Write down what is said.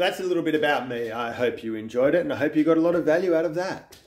So that's a little bit about me. I hope you enjoyed it and I hope you got a lot of value out of that.